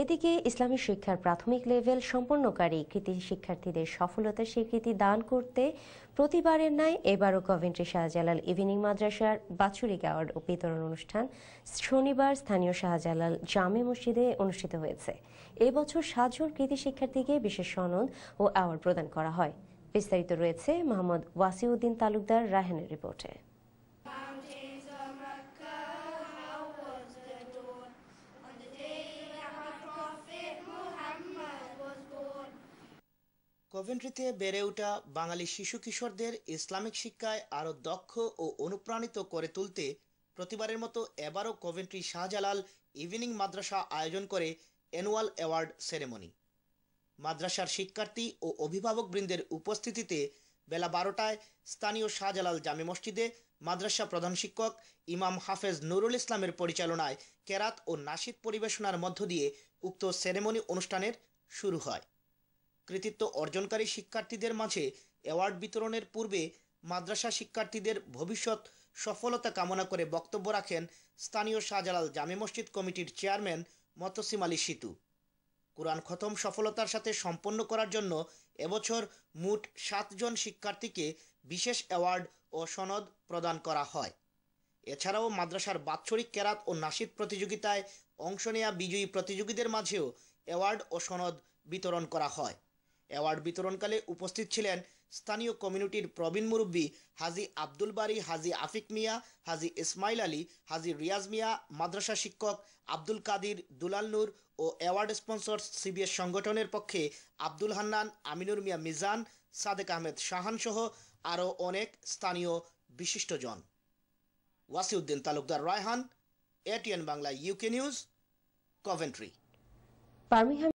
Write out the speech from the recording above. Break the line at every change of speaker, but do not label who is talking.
এদিকে ইসলামী শিক্ষার প্রাথমিক লেভেল সম্পন্নকারী কৃতি শিক্ষার্থীদের সফলতার স্বীকৃতি দান করতে প্রতিবারের ন্যায় এবারও কভেন্ট্রি শাহজালাল ইভিনিং মাদ্রাসার বাছুরিক অ্যাওয়ার্ড বিতরণ অনুষ্ঠান শনিবার স্থানীয় শাহজালাল জামে মসজিদে অনুষ্ঠিত হয়েছে এবছর সাতজন কৃতি শিক্ষার্থীকে বিশেষ সনদ ও অ্যাওয়ার্ড প্রদান করা হয় বিস্তারিত রয়েছে মোহাম্মদ ওয়াসিউদ্দিন তালুকদার রাহেনের রিপোর্টে
কভেন্ট্রিতে বেড়ে ওঠা বাঙালি শিশু কিশোরদের ইসলামিক শিক্ষায় আরও দক্ষ ও অনুপ্রাণিত করে তুলতে প্রতিবারের মতো এবারও কভেন্ট্রি শাহজালাল ইভিনিং মাদ্রাসা আয়োজন করে অ্যানুয়াল অ্যাওয়ার্ড সেরেমনি মাদ্রাসার শিক্ষার্থী ও অভিভাবকবৃন্দের উপস্থিতিতে বেলা বারোটায় স্থানীয় শাহজালাল জামে মসজিদে মাদ্রাসা প্রধান শিক্ষক ইমাম হাফেজ নুরুল ইসলামের পরিচালনায় কেরাত ও নাসিদ পরিবেশনার মধ্য দিয়ে উক্ত সেরেমনি অনুষ্ঠানের শুরু হয় কৃতিত্ব অর্জনকারী শিক্ষার্থীদের মাঝে অ্যাওয়ার্ড বিতরণের পূর্বে মাদ্রাসা শিক্ষার্থীদের ভবিষ্যৎ সফলতা কামনা করে বক্তব্য রাখেন স্থানীয় শাহজালাল জামে মসজিদ কমিটির চেয়ারম্যান মতসিম আলী সিতু কোরআন খতম সফলতার সাথে সম্পন্ন করার জন্য এবছর মোট সাতজন শিক্ষার্থীকে বিশেষ অ্যাওয়ার্ড ও সনদ প্রদান করা হয় এছাড়াও মাদ্রাসার বাৎসরিক কেরাত ও নাসিদ প্রতিযোগিতায় অংশ নেয়া বিজয়ী প্রতিযোগীদের মাঝেও অ্যাওয়ার্ড ও সনদ বিতরণ করা হয় অ্যাওয়ার্ড বিতরণকালে উপস্থিত ছিলেন স্থানীয় কমিউনিটির প্রবীণ মুরব্বী হাজি আব্দুল বারি হাজি আফিক মিয়া হাজি ইসমাইল আলী হাজি রিয়াজ মিয়া মাদ্রাসা শিক্ষক আব্দুল কাদির দুলাল নূর ও অ্যাওয়ার্ড স্পন্সর সিবিএস সংগঠনের পক্ষে আব্দুল হান্নান আমিনুর মিয়া মিজান সাদেক আহমেদ শাহান সহ আরও অনেক স্থানীয় বিশিষ্টজন Wasiuddin Talukdar Raihan ATN Bangla UK news Coventry